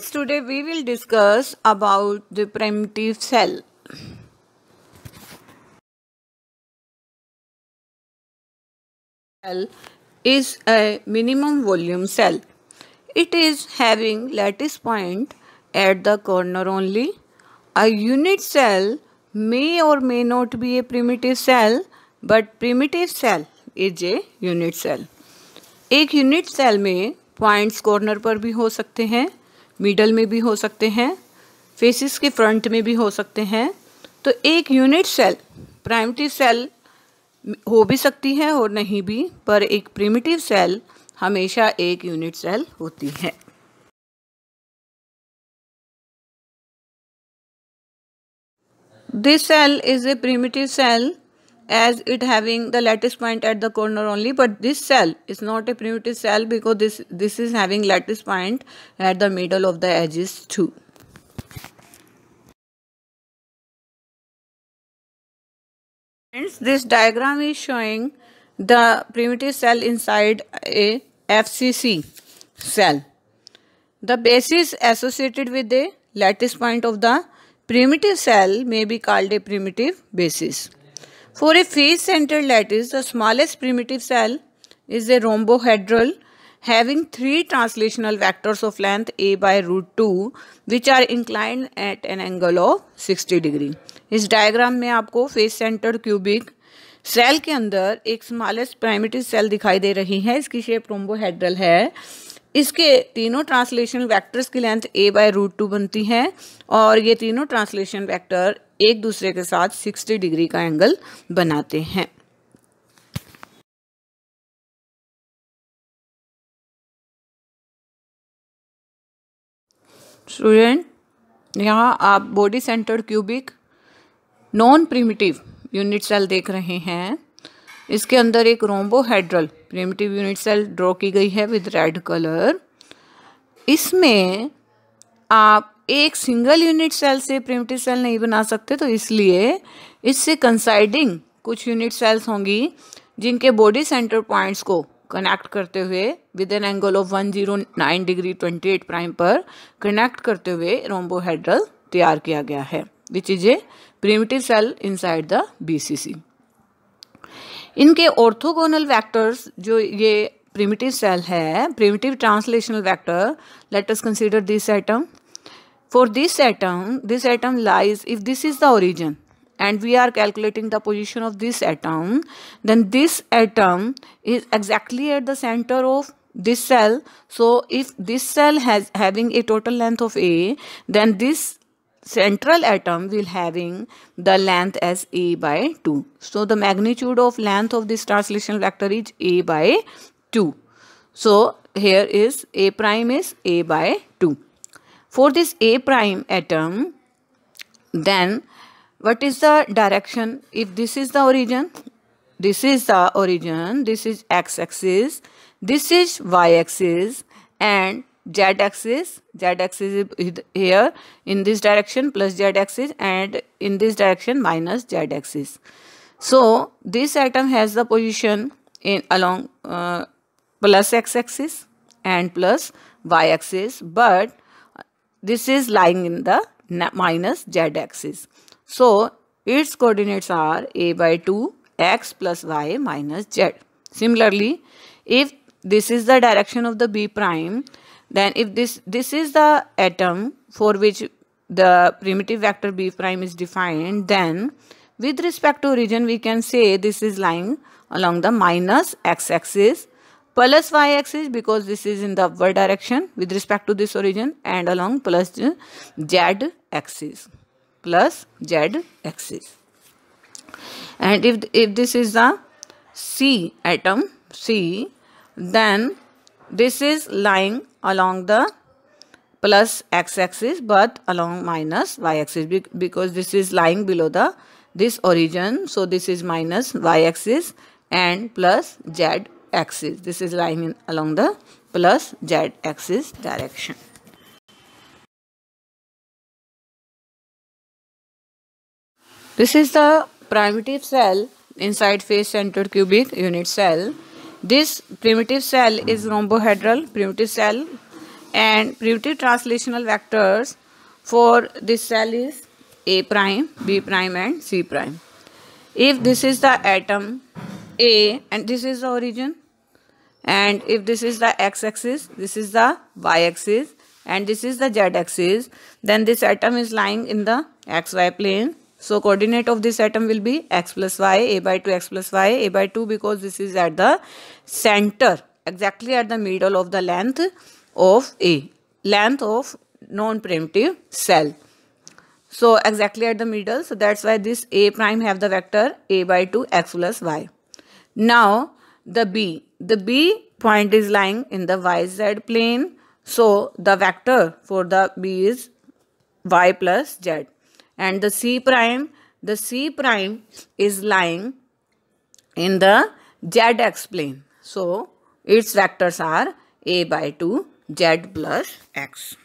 Friends, today we will discuss about the primitive cell. cell is a minimum volume cell. It is having lattice point at the corner only. A unit cell may or may not be a primitive cell, but primitive cell is a unit cell. एक unit cell में points corner पर भी हो सकते हैं middle में भी हो सकते हैं फेसिस के फ्रंट में भी हो सकते हैं तो एक यूनिट सेल प्राइमटिव सेल हो भी सकती है और नहीं भी पर एक प्रिमिटिव सेल हमेशा एक यूनिट सेल होती है this cell is a primitive cell as it having the lattice point at the corner only but this cell is not a primitive cell because this this is having lattice point at the middle of the edges too Hence, this diagram is showing the primitive cell inside a FCC cell. The basis associated with the lattice point of the primitive cell may be called a primitive basis. For a face-centered lattice, the smallest primitive cell is a rhombohedral having three translational vectors of length a by root 2 which are inclined at an angle of 60 degree. इस diagram में आपको face centred cubic cell के अंदर एक smallest primitive cell दिखाई दे रही है इसकी शेप रोम्बोहेड्रल है इसके तीनों ट्रांसलेशन वेक्टर्स की length a by root two बनती है और ये तीनों ट्रांसलेशन वेक्टर एक दूसरे के साथ 60 डिग्री का एंगल बनाते हैं स्टूडेंट यहाँ आप body centre cubic non primitive unit cell देख रहे हैं इसके अंदर एक rhombohedral primitive unit cell draw की गई है विद रेड कलर इसमें आप एक सिंगल यूनिट सेल से प्रिमिटिव सेल नहीं बना सकते तो इसलिए इससे कंसाइडिंग कुछ यूनिट सेल्स होंगी जिनके बॉडी सेंटर पॉइंट्स को कनेक्ट करते हुए with an angle of 109 degree 28 prime पर कनेक्ट करते हुए रोम्बोहेड्रल तैयार किया गया है which is a primitive cell inside the BCC इनके ऑर्थोगोनल वेक्टर्स जो ये प्रिमिटिव सेल है primitive translational vector let us consider this atom For this atom, this atom lies, if this is the origin and we are calculating the position of this atom, then this atom is exactly at the center of this cell. So if this cell has having a total length of A, then this central atom will having the length as A by 2. So the magnitude of length of this translation vector is A by 2. So here is A prime is A by 2 for this A prime atom, then what is the direction? If this is the origin, this is the origin, this is x-axis, this is y-axis and z-axis, z-axis is here in this direction plus z-axis and in this direction minus z-axis. So, this atom has the position in along uh, plus x-axis and plus y-axis but this is lying in the minus z axis. So its coordinates are a by 2 x plus y minus z. Similarly, if this is the direction of the b prime, then if this, this is the atom for which the primitive vector b prime is defined, then with respect to origin we can say this is lying along the minus x axis plus y axis because this is in the upward direction with respect to this origin and along plus z axis plus z axis and if if this is the c atom c then this is lying along the plus x axis but along minus y axis because this is lying below the this origin so this is minus y axis and plus z axis this is lying along the plus z axis direction this is the primitive cell inside face centered cubic unit cell this primitive cell is rhombohedral primitive cell and primitive translational vectors for this cell is a prime b prime and c prime if this is the atom a and this is the origin and if this is the x-axis, this is the y-axis and this is the z-axis then this atom is lying in the xy plane. So coordinate of this atom will be x plus y, a by 2 x plus y, a by 2 because this is at the center exactly at the middle of the length of a length of non-primitive cell. So exactly at the middle so that's why this a prime have the vector a by 2 x plus y. Now, the B. The B point is lying in the yz plane. So, the vector for the B is y plus z. And the C prime, the C prime is lying in the zx plane. So, its vectors are a by 2 z plus x.